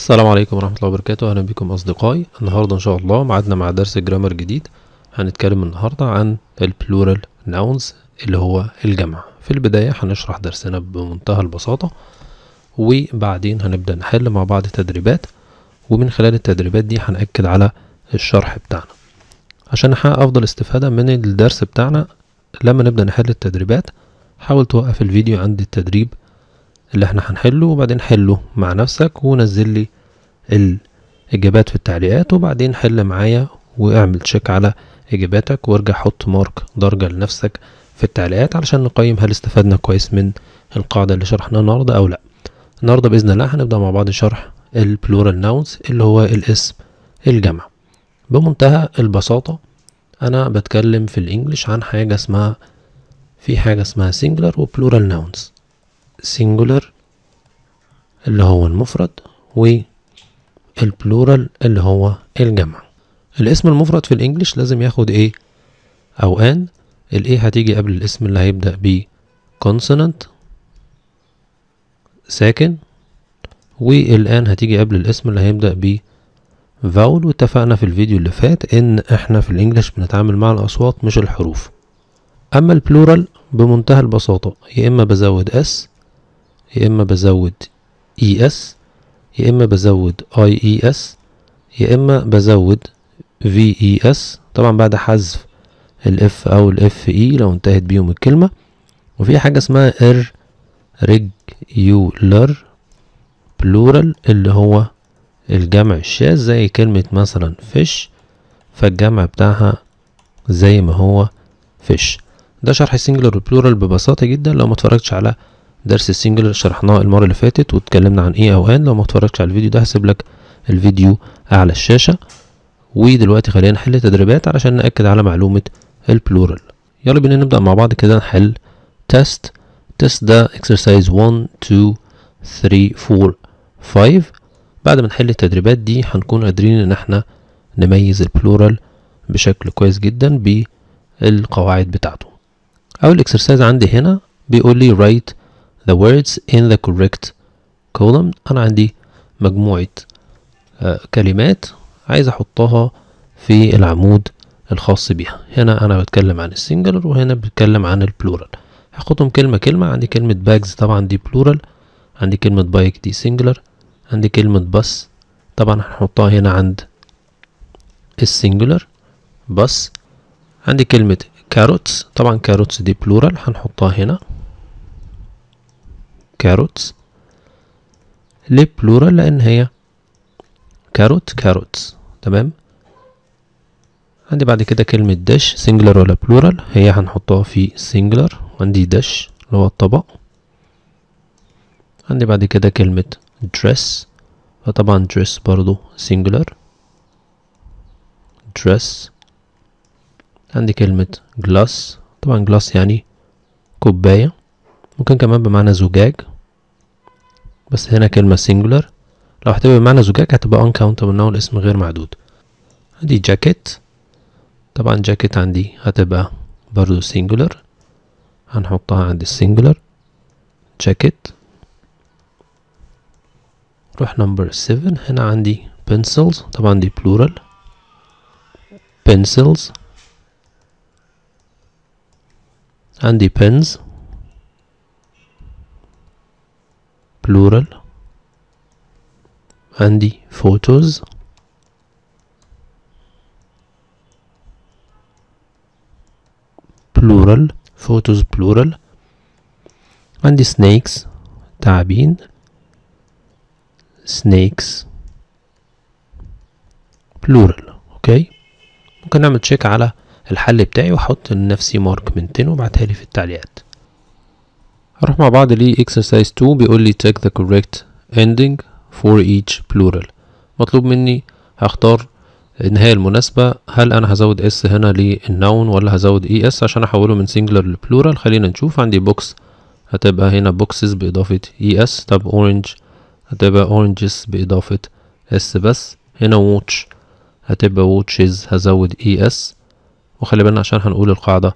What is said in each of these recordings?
السلام عليكم ورحمة الله وبركاته أهلا بكم أصدقائي النهاردة إن شاء الله معدنا مع درس جرامر جديد هنتكلم النهاردة عن البلورال ناونز اللي هو الجمع في البداية هنشرح درسنا بمنتهى البساطة وبعدين هنبدأ نحل مع بعض تدريبات ومن خلال التدريبات دي هنأكد على الشرح بتاعنا عشان نحقق أفضل استفادة من الدرس بتاعنا لما نبدأ نحل التدريبات حاول توقف الفيديو عند التدريب اللي احنا هنحله وبعدين حله مع نفسك ونزل لي الإجابات في التعليقات وبعدين حل معايا واعمل تشيك على إجاباتك وارجع حط مارك درجة لنفسك في التعليقات علشان نقيم هل استفدنا كويس من القاعدة اللي شرحناها النهاردة أو لأ النهاردة بإذن الله هنبدأ مع بعض شرح البلورال ناونز اللي هو الاسم الجمع بمنتهى البساطة أنا بتكلم في الإنجليش عن حاجة اسمها في حاجة اسمها سينجلر وبلورال ناونز singular اللي هو المفرد والبلورال اللي هو الجمع الاسم المفرد في الانجليش لازم ياخد ايه او ان الايه هتيجي قبل الاسم اللي هيبدأ ب consonant ساكن والان هتيجي قبل الاسم اللي هيبدأ ب فاول واتفقنا في الفيديو اللي فات ان احنا في الانجليش بنتعامل مع الاصوات مش الحروف اما البلورال بمنتهى البساطة يا اما بزود اس يا إما بزود إي e إس يا إما بزود أي إي إس يا إما بزود في إي إس طبعا بعد حذف الإف أو الإف إي e لو انتهت بيهم الكلمة وفي حاجة اسمها إر ريجيولر بلورال اللي هو الجمع الشاذ زي كلمة مثلا فيش فالجمع بتاعها زي ما هو فيش ده شرح السنجلر والبلورال ببساطة جدا لو ما اتفرجتش على درس السنجل شرحناه المره اللي فاتت واتكلمنا عن ايه او ان لو ما اتفرجتش على الفيديو ده هسيب لك الفيديو على الشاشه ودلوقتي خلينا نحل تدريبات علشان ناكد على معلومه البلورال يلا بينا نبدا مع بعض كده نحل تيست تيست ده اكسرسايز 1 2 3 4 5 بعد ما نحل التدريبات دي هنكون قادرين ان احنا نميز البلورال بشكل كويس جدا بالقواعد بتاعته اول اكسرسايز عندي هنا بيقول لي write the words in the correct column أنا عندي مجموعة آه، كلمات عايز أحطها في العمود الخاص بيها هنا أنا بتكلم عن السنجلر وهنا بتكلم عن البلورال هاخدهم كلمة كلمة عندي كلمة باجز طبعا دي بلورال عندي كلمة بايك دي سنجلر عندي كلمة بس طبعا هنحطها هنا عند السنجلر بس عندي كلمة كاروتس طبعا كاروتس دي بلورال هنحطها هنا كاروتس ليه بلورال لان هي كاروت كاروتس تمام عندي بعد كده كلمة داش سنجلر ولا بلورال هي هنحطها في سنجلر وعندي داش اللي هو الطبق عندي بعد كده كلمة dress فطبعا dress برضو singular dress عندي كلمة glass طبعا glass يعني كوباية ممكن كمان بمعنى زجاج بس هنا كلمة singular لو هتبقى بمعنى زجاج هتبقى uncountable noun اسم غير معدود عندي جاكيت طبعا جاكيت عندي هتبقى برضو singular هنحطها عند السنجولار جاكيت نروح نمبر 7 هنا عندي pencils طبعا دي plural pencils عندي pens بلورال عندي فوتوز بلورال فوتوز بلورال عندي سنيكس تعابين سنيكس بلورال اوكي ممكن نعمل تشيك على الحل بتاعي واحط لنفسي مارك من 10 وابعتها لي في التعليقات هروح مع بعض ليه exercise 2 بيقول لي take the correct ending for each plural مطلوب مني هختار النهاية المناسبة هل أنا هزود اس هنا للنون ولا هزود اي e اس عشان أحوله من singular لبلورال خلينا نشوف عندي بوكس هتبقى هنا بوكسز بإضافة اي e اس طب اورنج هتبقى oranges بإضافة اس بس هنا watch هتبقى watches هزود اي e اس وخلي بالنا عشان هنقول القاعدة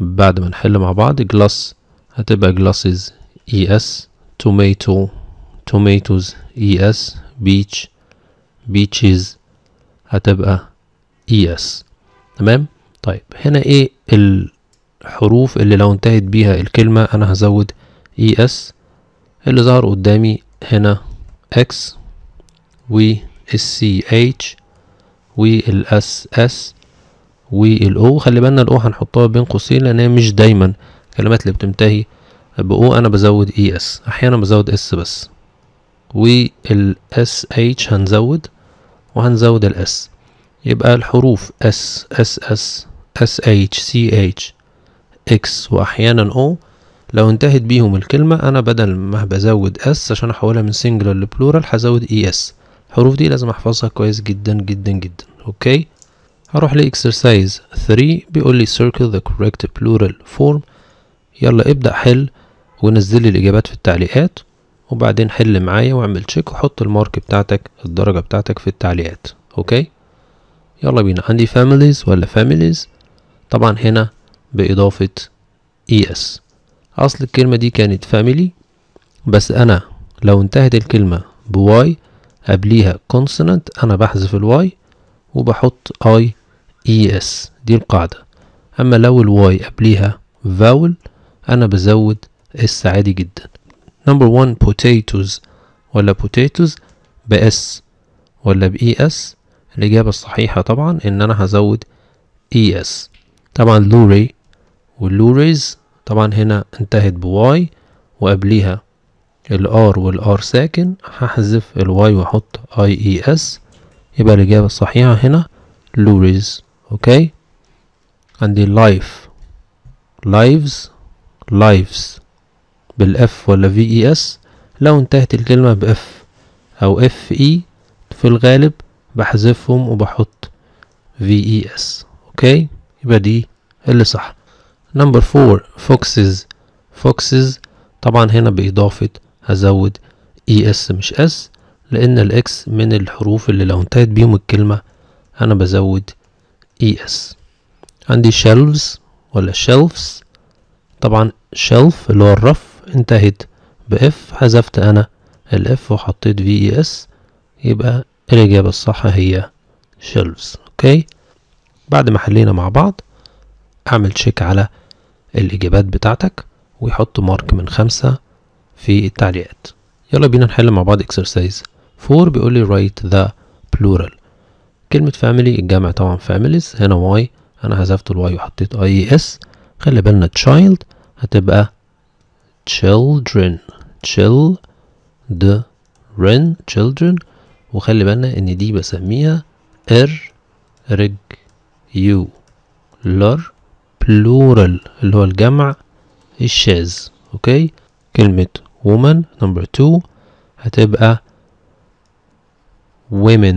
بعد ما نحل مع بعض جلاس هتبقى glasses es tomato tomatoes es beach beaches هتبقى es تمام طيب هنا ايه الحروف اللي لو انتهت بيها الكلمة انا هزود es اللي ظهر قدامي هنا x و والاس اس والاو خلي بالنا الاو هنحطها بين قوسين لان هي مش دايما الكلمات اللي بتنتهي بأو أنا بزود إي e إس أحيانا بزود إس بس والاس اتش هنزود وهنزود الاس يبقى الحروف اس اس اس اس اتش سي اتش اكس واحيانا او لو انتهت بيهم الكلمة انا بدل ما بزود اس عشان احولها من سنجل لبلورال هزود اي e اس الحروف دي لازم احفظها كويس جدا جدا جدا اوكي هروح لاكسرسايز 3 بيقول لي circle the correct plural form يلا ابدأ حل ونزل الإجابات في التعليقات وبعدين حل معايا واعمل تشيك وحط المارك بتاعتك الدرجة بتاعتك في التعليقات أوكي يلا بينا عندي families ولا families طبعا هنا بإضافة es أصل الكلمة دي كانت family بس أنا لو انتهت الكلمة بواي قبليها consonant أنا بحذف الواي وبحط i es دي القاعدة أما لو الواي قبليها vowel أنا بزود اس عادي جدا نمبر 1 potatoes ولا potatoes بأس ولا بإي أس e الإجابة الصحيحة طبعا إن أنا هزود إي e أس طبعا لوري واللوريز طبعا هنا انتهت بواي وقبليها الار والار ساكن هحذف الواي واحط اي اي اس يبقى الاجابه الصحيحه هنا لوريز اوكي عندي لايف لايفز lives بالاف ولا في اي اس لو انتهت الكلمة باف او اف اي e في الغالب بحذفهم وبحط في اي اس اوكي يبقى دي اللي صح نمبر فور فوكسز فوكسز طبعا هنا باضافة هزود اي e اس مش اس لان الاكس من الحروف اللي لو انتهت بيهم الكلمة انا بزود اي e اس عندي shelves ولا shelves طبعا shelf اللي هو الرف انتهت بإف حذفت أنا الإف وحطيت في إي إس يبقى الإجابة الصح هي shelves أوكي بعد ما حلينا مع بعض أعمل تشيك على الإجابات بتاعتك ويحط مارك من خمسة في التعليقات يلا بينا نحل مع بعض إكسرسايز 4 بيقول لي write the plural كلمة family الجمع طبعا families هنا y أنا حذفت الواي وحطيت اي اس e خلي بالنا child هتبقى children children children وخلي بالنا ان دي بسميها ار رج يو لر plural اللي هو الجمع الشاذ اوكي كلمة woman نمبر 2 هتبقى women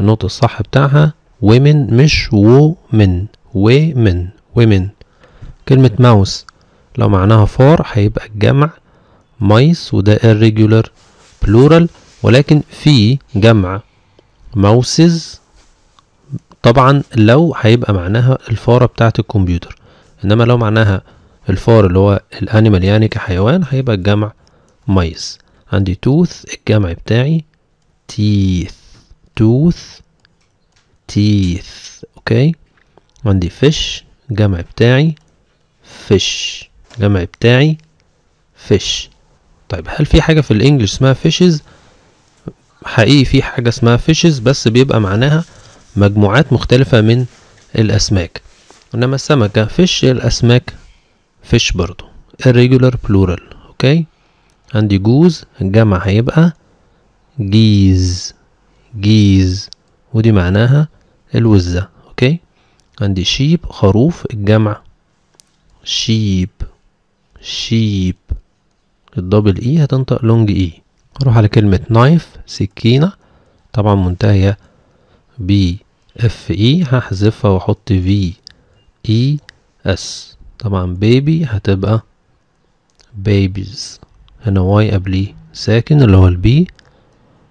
النقطة الصح بتاعها women مش women women women كلمة ماوس لو معناها فار هيبقى الجمع مايس وده irregular plural ولكن في جمع ماوسز طبعا لو هيبقى معناها الفارة بتاعة الكمبيوتر انما لو معناها الفار اللي هو الانيمال يعني كحيوان هيبقى الجمع مايس عندي توث الجمع بتاعي تيث توث تيث اوكي عندي فيش الجمع بتاعي فيش الجمع بتاعي فيش طيب هل في حاجة في الانجليش اسمها فيشز حقيقي في حاجة اسمها فيشز بس بيبقى معناها مجموعات مختلفة من الأسماك إنما السمكة فيش الأسماك فيش برضو الريجولر بلورال أوكي عندي جوز الجمع هيبقى جيز جيز ودي معناها الوزة أوكي عندي شيب خروف الجمع شيب شيب الدبل اي e هتنطق لونج اي اروح على كلمة نايف سكينة طبعا منتهية بي اف اي هحذفها واحط في اي اس طبعا بيبي هتبقى بيبيز هنا واي قبليه ساكن اللي هو البي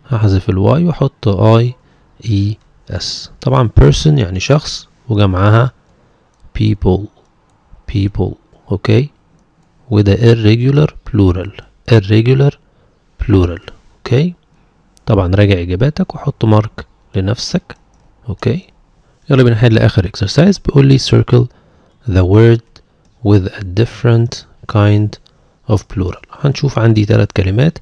هحذف الواي واحط اي اي اس طبعا person يعني شخص وجمعها people people okay with the irregular plural irregular plural okay طبعا راجع اجاباتك وحط مارك لنفسك اوكي okay. يلا بينا نحل اخر exercise بيقول لي circle the word with a different kind of plural هنشوف عندي ثلاث كلمات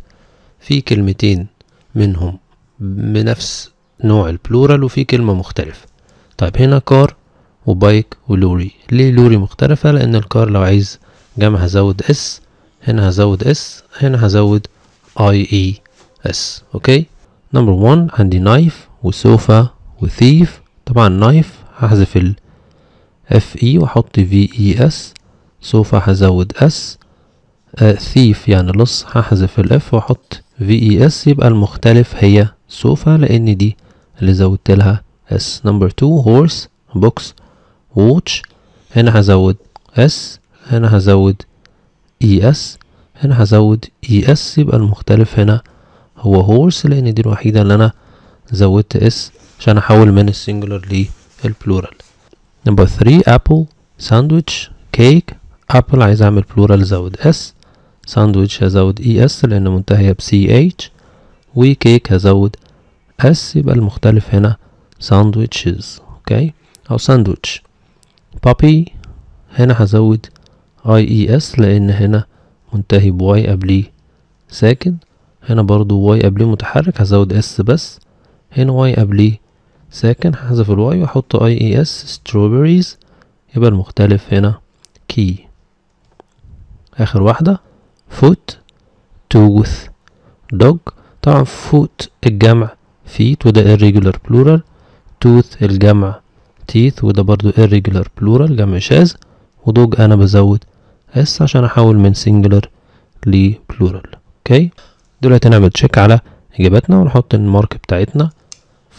في كلمتين منهم بنفس نوع البلورال وفي كلمة مختلفة طيب هنا car وبايك ولوري ليه لوري مختلفة لأن الكار لو عايز جمع هزود اس هنا هزود اس هنا هزود اي اي اس اوكي نمبر 1 عندي نايف وسوفا وثيف طبعا نايف هحذف ال اف اي e واحط في اي e اس سوفا هزود اس آه، ثيف يعني لص هحذف الاف واحط في اي اس يبقى المختلف هي سوفا لان دي اللي زودت لها اس نمبر 2 هورس بوكس watch هنا هزود اس هنا هزود اي e اس هنا هزود اي e اس يبقى المختلف هنا هو هورس لان دي الوحيدة اللي انا زودت اس عشان احول من السنجولار للبلورال نمبر 3 ابل ساندويتش كيك ابل عايز اعمل بلورال زود اس ساندويتش هزود اي e اس لان منتهية ب اتش وكيك هزود اس يبقى المختلف هنا ساندويتشز اوكي او ساندويتش بابي هنا هزود اي اي اس لان هنا منتهي بواي قبليه ساكن هنا برضو واي قبليه متحرك هزود اس بس هنا واي قبليه ساكن هحذف الواي واحط اي اي اس strawberries يبقى المختلف هنا كي اخر واحدة فوت توث دوج طبعا فوت الجمع فيت وده الريجولر بلورال توث الجمع تيث وده برضو irregular plural جمع شاذ ودوج أنا بزود اس عشان أحول من singular ل plural اوكي دلوقتي نعمل تشيك على إجاباتنا ونحط المارك بتاعتنا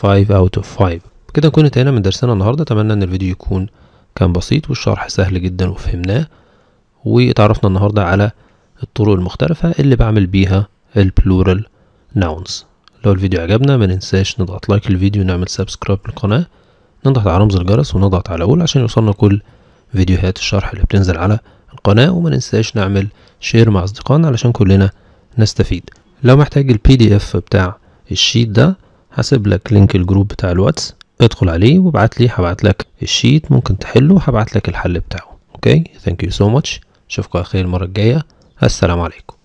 5 out of 5 كده نكون انتهينا من درسنا النهاردة أتمنى إن الفيديو يكون كان بسيط والشرح سهل جدا وفهمناه واتعرفنا النهاردة على الطرق المختلفة اللي بعمل بيها البلورال ناونز لو الفيديو عجبنا ما ننساش نضغط لايك الفيديو ونعمل سبسكرايب للقناة نضغط على رمز الجرس ونضغط على اول عشان يوصلنا كل فيديوهات الشرح اللي بتنزل على القناة وما ننساش نعمل شير مع اصدقائنا علشان كلنا نستفيد لو محتاج البي دي اف بتاع الشيت ده هسيب لك لينك الجروب بتاع الواتس ادخل عليه وابعت لي هبعت لك الشيت ممكن تحله وهبعت لك الحل بتاعه اوكي ثانك يو سو ماتش اشوفكم على خير المره الجايه السلام عليكم